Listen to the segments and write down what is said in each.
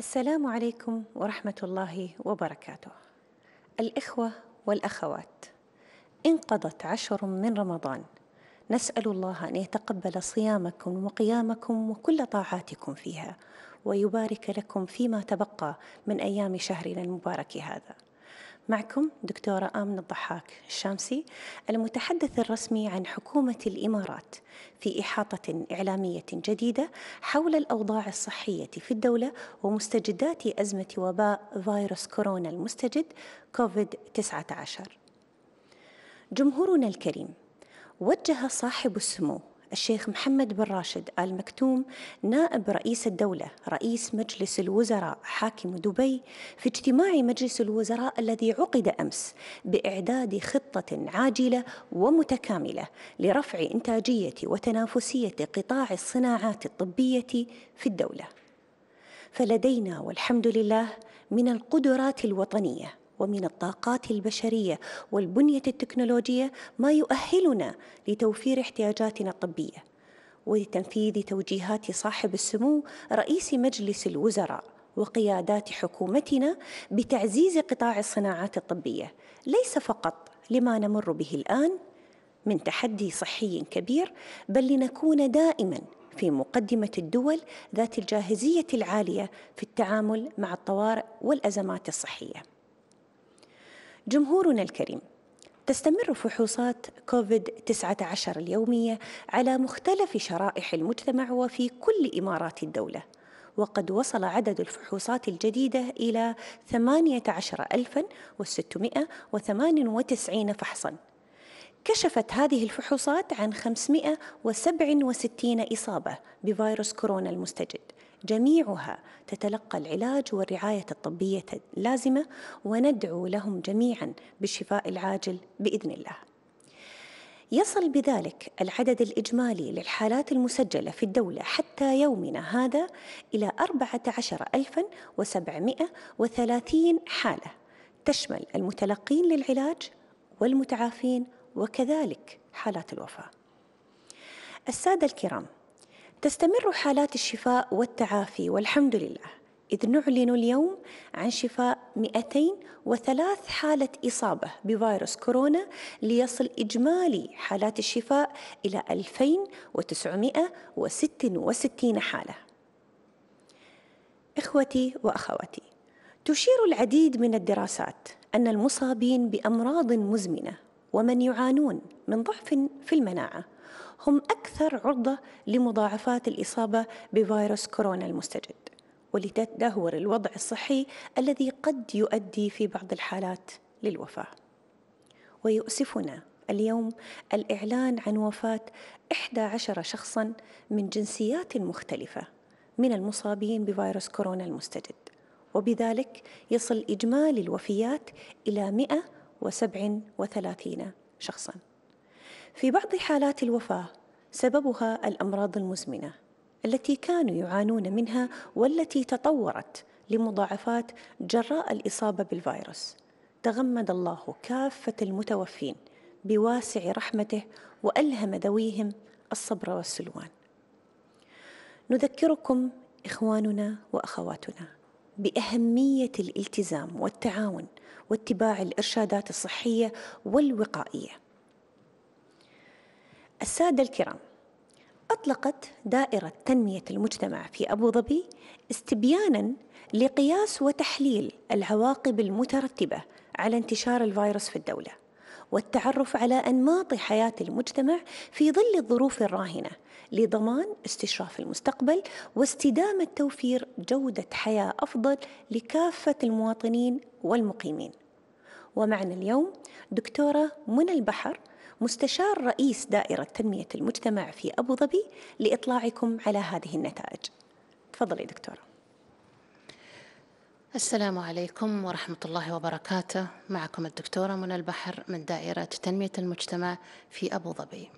السلام عليكم ورحمة الله وبركاته. الإخوة والأخوات، انقضت عشر من رمضان، نسأل الله أن يتقبل صيامكم وقيامكم وكل طاعاتكم فيها، ويبارك لكم فيما تبقى من أيام شهرنا المبارك هذا. معكم دكتورة آمنة الضحاك الشامسي المتحدث الرسمي عن حكومة الإمارات في إحاطة إعلامية جديدة حول الأوضاع الصحية في الدولة ومستجدات أزمة وباء فيروس كورونا المستجد كوفيد-19 جمهورنا الكريم وجه صاحب السمو الشيخ محمد بن راشد آل مكتوم نائب رئيس الدولة رئيس مجلس الوزراء حاكم دبي في اجتماع مجلس الوزراء الذي عقد أمس بإعداد خطة عاجلة ومتكاملة لرفع إنتاجية وتنافسية قطاع الصناعات الطبية في الدولة فلدينا والحمد لله من القدرات الوطنيه ومن الطاقات البشريه والبنيه التكنولوجيه ما يؤهلنا لتوفير احتياجاتنا الطبيه ولتنفيذ توجيهات صاحب السمو رئيس مجلس الوزراء وقيادات حكومتنا بتعزيز قطاع الصناعات الطبيه ليس فقط لما نمر به الان من تحدي صحي كبير بل لنكون دائما في مقدمه الدول ذات الجاهزيه العاليه في التعامل مع الطوارئ والازمات الصحيه جمهورنا الكريم تستمر فحوصات كوفيد 19 اليومية على مختلف شرائح المجتمع وفي كل إمارات الدولة وقد وصل عدد الفحوصات الجديدة إلى 18698 فحصاً كشفت هذه الفحوصات عن 567 إصابة بفيروس كورونا المستجد جميعها تتلقى العلاج والرعاية الطبية اللازمة وندعو لهم جميعا بالشفاء العاجل بإذن الله. يصل بذلك العدد الإجمالي للحالات المسجلة في الدولة حتى يومنا هذا إلى 14730 حالة تشمل المتلقين للعلاج والمتعافين وكذلك حالات الوفاة. السادة الكرام تستمر حالات الشفاء والتعافي والحمد لله إذ نعلن اليوم عن شفاء 203 حالة إصابة بفيروس كورونا ليصل إجمالي حالات الشفاء إلى 2966 حالة إخوتي وأخواتي تشير العديد من الدراسات أن المصابين بأمراض مزمنة ومن يعانون من ضعف في المناعة هم أكثر عرضة لمضاعفات الإصابة بفيروس كورونا المستجد ولتدهور الوضع الصحي الذي قد يؤدي في بعض الحالات للوفاة ويؤسفنا اليوم الإعلان عن وفاة 11 شخصا من جنسيات مختلفة من المصابين بفيروس كورونا المستجد وبذلك يصل إجمالي الوفيات إلى 137 شخصاً في بعض حالات الوفاه سببها الامراض المزمنه التي كانوا يعانون منها والتي تطورت لمضاعفات جراء الاصابه بالفيروس تغمد الله كافه المتوفين بواسع رحمته والهم ذويهم الصبر والسلوان نذكركم اخواننا واخواتنا باهميه الالتزام والتعاون واتباع الارشادات الصحيه والوقائيه السادة الكرام أطلقت دائرة تنمية المجتمع في أبو ظبي استبيانا لقياس وتحليل العواقب المترتبة على انتشار الفيروس في الدولة والتعرف على أنماط حياة المجتمع في ظل الظروف الراهنة لضمان استشراف المستقبل واستدامة توفير جودة حياة أفضل لكافة المواطنين والمقيمين ومعنا اليوم دكتورة منى البحر مستشار رئيس دائرة تنمية المجتمع في أبو ظبي لإطلاعكم على هذه النتائج تفضلي دكتورة السلام عليكم ورحمة الله وبركاته معكم الدكتورة منى البحر من دائرة تنمية المجتمع في أبو ظبي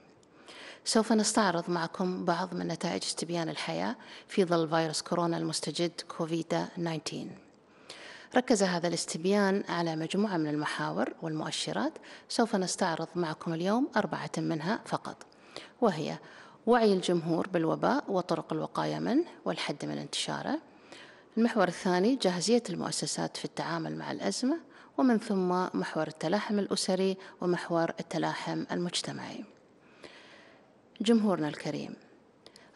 سوف نستعرض معكم بعض من نتائج استبيان الحياة في ظل فيروس كورونا المستجد كوفيدا 19 ركز هذا الاستبيان على مجموعة من المحاور والمؤشرات سوف نستعرض معكم اليوم أربعة منها فقط وهي وعي الجمهور بالوباء وطرق الوقاية منه والحد من انتشاره المحور الثاني جاهزية المؤسسات في التعامل مع الأزمة ومن ثم محور التلاحم الأسري ومحور التلاحم المجتمعي جمهورنا الكريم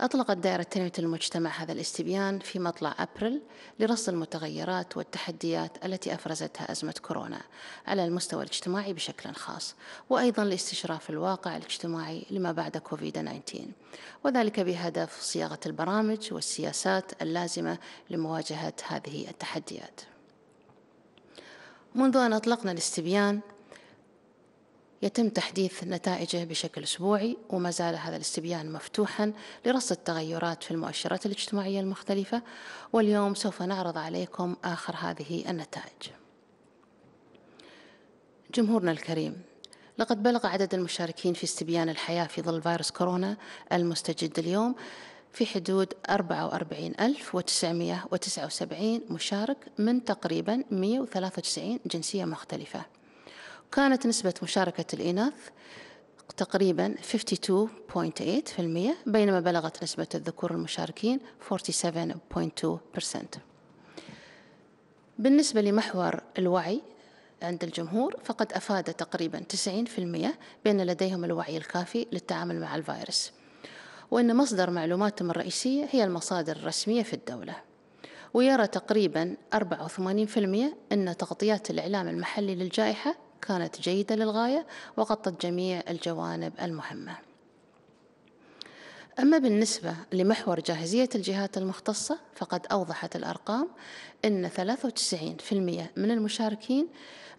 أطلقت دائرة تنمية المجتمع هذا الاستبيان في مطلع أبريل لرصد المتغيرات والتحديات التي أفرزتها أزمة كورونا على المستوى الاجتماعي بشكل خاص وأيضا لاستشراف الواقع الاجتماعي لما بعد كوفيد 19 وذلك بهدف صياغة البرامج والسياسات اللازمة لمواجهة هذه التحديات منذ أن أطلقنا الاستبيان يتم تحديث نتائجه بشكل أسبوعي وما زال هذا الاستبيان مفتوحا لرصد التغيرات في المؤشرات الاجتماعية المختلفة واليوم سوف نعرض عليكم آخر هذه النتائج جمهورنا الكريم لقد بلغ عدد المشاركين في استبيان الحياة في ظل فيروس كورونا المستجد اليوم في حدود 44979 مشارك من تقريبا 193 جنسية مختلفة كانت نسبة مشاركة الإناث تقريبا 52.8% بينما بلغت نسبة الذكور المشاركين 47.2% بالنسبة لمحور الوعي عند الجمهور فقد أفاد تقريبا 90% بأن لديهم الوعي الكافي للتعامل مع الفيروس وأن مصدر معلوماتهم الرئيسية هي المصادر الرسمية في الدولة ويرى تقريبا 84% أن تغطيات الإعلام المحلي للجائحة كانت جيدة للغاية وغطت جميع الجوانب المهمة أما بالنسبة لمحور جاهزية الجهات المختصة فقد أوضحت الأرقام أن 93% من المشاركين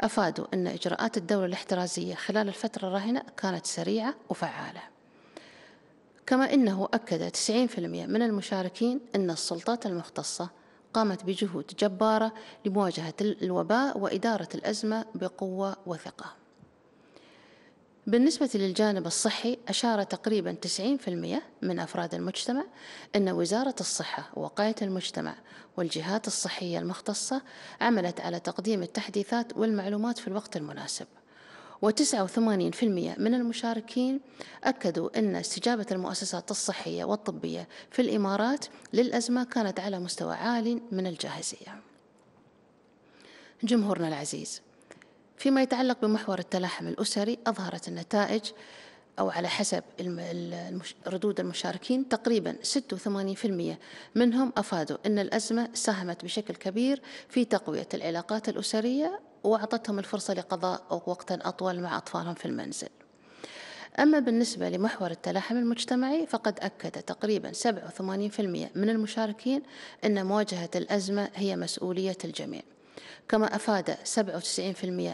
أفادوا أن إجراءات الدولة الاحترازية خلال الفترة الراهنة كانت سريعة وفعالة كما أنه أكد 90% من المشاركين أن السلطات المختصة قامت بجهود جبارة لمواجهة الوباء وإدارة الأزمة بقوة وثقة بالنسبة للجانب الصحي أشار تقريبا 90% من أفراد المجتمع أن وزارة الصحة ووقاية المجتمع والجهات الصحية المختصة عملت على تقديم التحديثات والمعلومات في الوقت المناسب و89% من المشاركين أكدوا أن استجابة المؤسسات الصحية والطبية في الإمارات للأزمة كانت على مستوى عال من الجاهزية جمهورنا العزيز فيما يتعلق بمحور التلاحم الأسري أظهرت النتائج أو على حسب ردود المشاركين تقريبا 86% منهم أفادوا أن الأزمة ساهمت بشكل كبير في تقوية العلاقات الأسرية وأعطتهم الفرصة لقضاء وقتا أطول مع أطفالهم في المنزل أما بالنسبة لمحور التلاحم المجتمعي فقد أكد تقريبا 87% من المشاركين أن مواجهة الأزمة هي مسؤولية الجميع كما أفاد 97%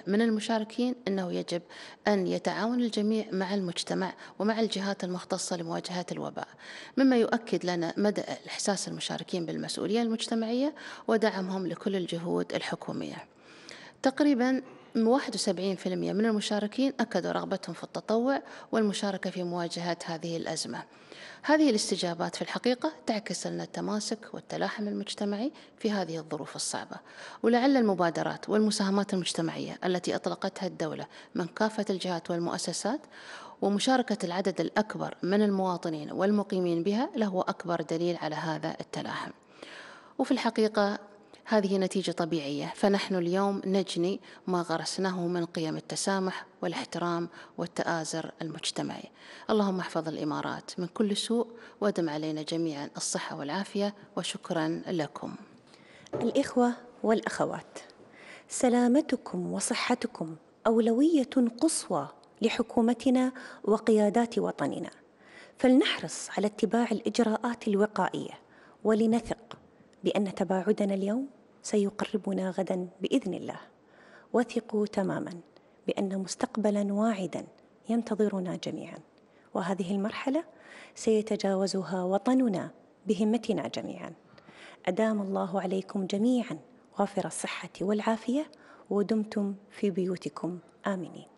من المشاركين أنه يجب أن يتعاون الجميع مع المجتمع ومع الجهات المختصة لمواجهة الوباء مما يؤكد لنا مدى إحساس المشاركين بالمسؤولية المجتمعية ودعمهم لكل الجهود الحكومية تقريبا 71% من المشاركين أكدوا رغبتهم في التطوع والمشاركة في مواجهة هذه الأزمة هذه الاستجابات في الحقيقة تعكس لنا التماسك والتلاحم المجتمعي في هذه الظروف الصعبة ولعل المبادرات والمساهمات المجتمعية التي أطلقتها الدولة من كافة الجهات والمؤسسات ومشاركة العدد الأكبر من المواطنين والمقيمين بها لهو أكبر دليل على هذا التلاحم وفي الحقيقة هذه نتيجة طبيعية فنحن اليوم نجني ما غرسناه من قيم التسامح والاحترام والتآزر المجتمعي اللهم احفظ الإمارات من كل سوء وادم علينا جميعا الصحة والعافية وشكرا لكم الإخوة والأخوات سلامتكم وصحتكم أولوية قصوى لحكومتنا وقيادات وطننا فلنحرص على اتباع الإجراءات الوقائية ولنثق بأن تباعدنا اليوم سيقربنا غدا بإذن الله وثقوا تماما بأن مستقبلا واعدا ينتظرنا جميعا وهذه المرحلة سيتجاوزها وطننا بهمتنا جميعا أدام الله عليكم جميعا غافر الصحة والعافية ودمتم في بيوتكم آمنين